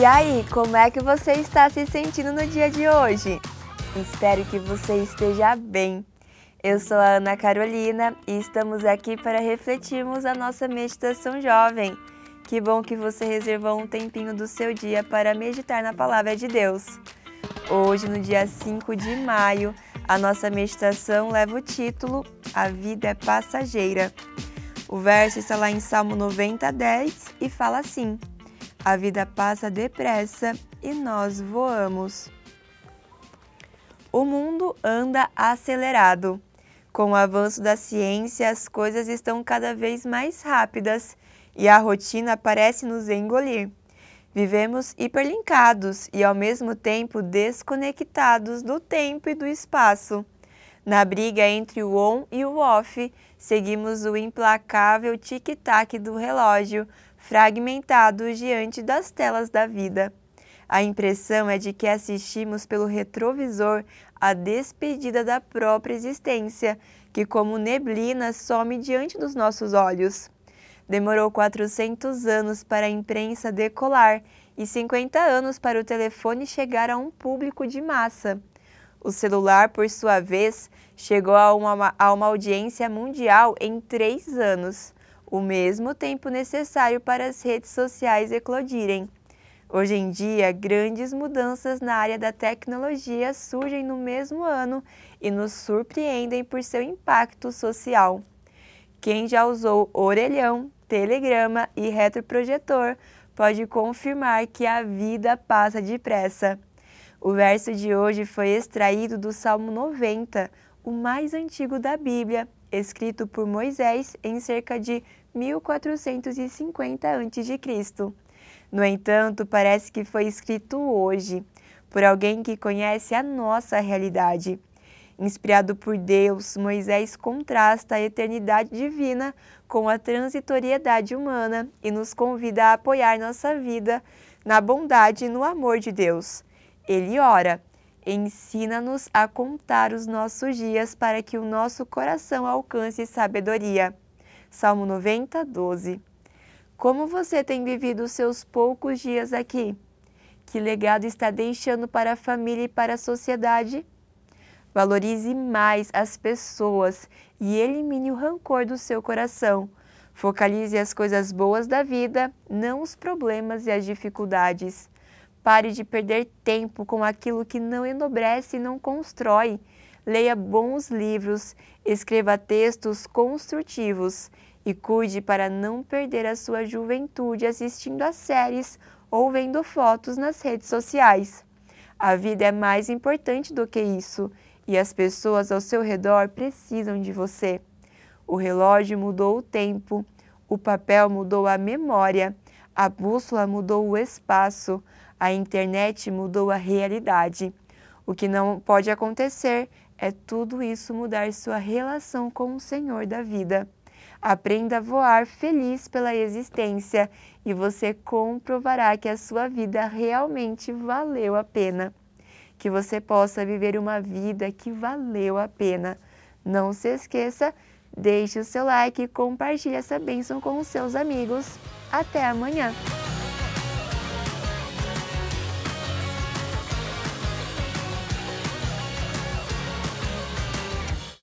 E aí, como é que você está se sentindo no dia de hoje? Espero que você esteja bem. Eu sou a Ana Carolina e estamos aqui para refletirmos a nossa meditação jovem. Que bom que você reservou um tempinho do seu dia para meditar na palavra de Deus. Hoje, no dia 5 de maio, a nossa meditação leva o título A Vida é Passageira. O verso está lá em Salmo 90, 10 e fala assim. A vida passa depressa e nós voamos. O mundo anda acelerado. Com o avanço da ciência, as coisas estão cada vez mais rápidas e a rotina parece nos engolir. Vivemos hiperlinkados e, ao mesmo tempo, desconectados do tempo e do espaço. Na briga entre o on e o off, seguimos o implacável tic-tac do relógio, fragmentado diante das telas da vida. A impressão é de que assistimos pelo retrovisor à despedida da própria existência, que, como neblina, some diante dos nossos olhos. Demorou 400 anos para a imprensa decolar e 50 anos para o telefone chegar a um público de massa. O celular, por sua vez, chegou a uma, a uma audiência mundial em três anos o mesmo tempo necessário para as redes sociais eclodirem. Hoje em dia, grandes mudanças na área da tecnologia surgem no mesmo ano e nos surpreendem por seu impacto social. Quem já usou orelhão, telegrama e retroprojetor pode confirmar que a vida passa depressa. O verso de hoje foi extraído do Salmo 90, o mais antigo da Bíblia, escrito por Moisés em cerca de 1450 a.C. No entanto, parece que foi escrito hoje, por alguém que conhece a nossa realidade. Inspirado por Deus, Moisés contrasta a eternidade divina com a transitoriedade humana e nos convida a apoiar nossa vida na bondade e no amor de Deus. Ele ora, Ensina-nos a contar os nossos dias para que o nosso coração alcance sabedoria. Salmo 90, 12. Como você tem vivido os seus poucos dias aqui? Que legado está deixando para a família e para a sociedade? Valorize mais as pessoas e elimine o rancor do seu coração. Focalize as coisas boas da vida, não os problemas e as dificuldades. Pare de perder tempo com aquilo que não enobrece e não constrói. Leia bons livros, escreva textos construtivos e cuide para não perder a sua juventude assistindo a séries ou vendo fotos nas redes sociais. A vida é mais importante do que isso e as pessoas ao seu redor precisam de você. O relógio mudou o tempo, o papel mudou a memória, a bússola mudou o espaço, a internet mudou a realidade. O que não pode acontecer é tudo isso mudar sua relação com o Senhor da vida. Aprenda a voar feliz pela existência e você comprovará que a sua vida realmente valeu a pena. Que você possa viver uma vida que valeu a pena. Não se esqueça, deixe o seu like e compartilhe essa bênção com os seus amigos. Até amanhã!